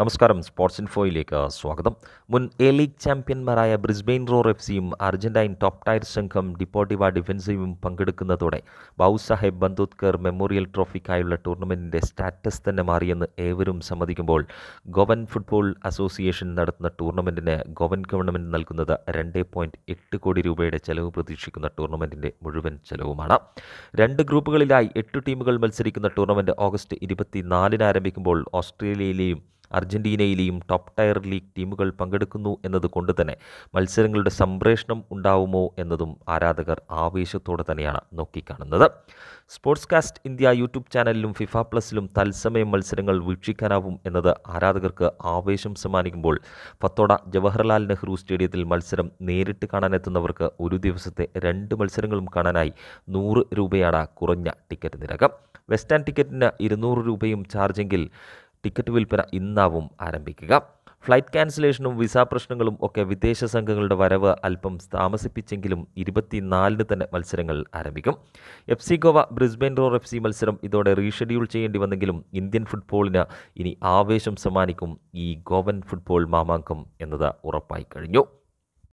നമസ്കാരം സ്പോർട്സ് ഇൻഫോയിലേക്ക് സ്വാഗതം മുൻ എ ലീഗ് ചാമ്പ്യന്മാരായ ബ്രിസ്ബെയിൻ റോർ എഫ് സിയും അർജന്റൈൻ ടോപ്പ് ടയർ സംഘം ഡിപ്പോർട്ടിവ ഡിഫൻസീവും പങ്കെടുക്കുന്നതോടെ ബൗ സാഹേബ് ബന്ദോത്കർ മെമ്മോറിയൽ ട്രോഫിക്കായുള്ള ടൂർണമെൻറ്റിൻ്റെ സ്റ്റാറ്റസ് തന്നെ മാറിയെന്ന് ഏവരും സമ്മതിക്കുമ്പോൾ ഗോവൻ ഫുട്ബോൾ അസോസിയേഷൻ നടത്തുന്ന ടൂർണമെൻറ്റിന് ഗോവൻ ഗവൺമെൻറ് നൽകുന്നത് രണ്ട് പോയിൻറ്റ് എട്ട് കോടി രൂപയുടെ ചെലവ് പ്രതീക്ഷിക്കുന്ന ടൂർണമെൻറ്റിൻ്റെ മുഴുവൻ ചെലവുമാണ് രണ്ട് ഗ്രൂപ്പുകളിലായി എട്ട് ടീമുകൾ മത്സരിക്കുന്ന ടൂർണമെൻറ്റ് ഓഗസ്റ്റ് ഇരുപത്തിനാലിന് ആരംഭിക്കുമ്പോൾ ഓസ്ട്രേലിയയിലെയും അർജന്റീനയിലെയും ടോപ്പ് ടയർ ലീഗ് ടീമുകൾ പങ്കെടുക്കുന്നു എന്നതുകൊണ്ട് തന്നെ മത്സരങ്ങളുടെ സംപ്രേഷണം ഉണ്ടാവുമോ എന്നതും ആരാധകർ ആവേശത്തോടെ തന്നെയാണ് നോക്കിക്കാണുന്നത് സ്പോർട്സ് കാസ്റ്റ് ഇന്ത്യ യൂട്യൂബ് ചാനലിലും ഫിഫ പ്ലസിലും തത്സമയം മത്സരങ്ങൾ വീക്ഷിക്കാനാവും എന്നത് ആരാധകർക്ക് ആവേശം സമ്മാനിക്കുമ്പോൾ പത്തോട ജവഹർലാൽ നെഹ്റു സ്റ്റേഡിയത്തിൽ മത്സരം നേരിട്ട് കാണാനെത്തുന്നവർക്ക് ഒരു ദിവസത്തെ രണ്ട് മത്സരങ്ങളും കാണാനായി നൂറ് രൂപയാണ് കുറഞ്ഞ ടിക്കറ്റ് നിരക്ക് വെസ്റ്റാൻ ടിക്കറ്റിന് ഇരുന്നൂറ് രൂപയും ചാർജെങ്കിൽ ടിക്കറ്റ് വിൽപ്പന ഇന്നാവും ആരംഭിക്കുക ഫ്ലൈറ്റ് ക്യാൻസലേഷനും വിസ പ്രശ്നങ്ങളും ഒക്കെ വിദേശ സംഘങ്ങളുടെ വരവ് അല്പം താമസിപ്പിച്ചെങ്കിലും ഇരുപത്തിനാലിന് തന്നെ മത്സരങ്ങൾ ആരംഭിക്കും F C Goa Brisbane Roar F C മത്സരം ഇതോടെ റീഷെഡ്യൂൾ ചെയ്യേണ്ടി വന്നെങ്കിലും ഇന്ത്യൻ ഫുട്ബോളിന് ഇനി ആവേശം സമ്മാനിക്കും ഈ ഗോവൻ ഫുട്ബോൾ മാമാങ്കം എന്നത് ഉറപ്പായി കഴിഞ്ഞു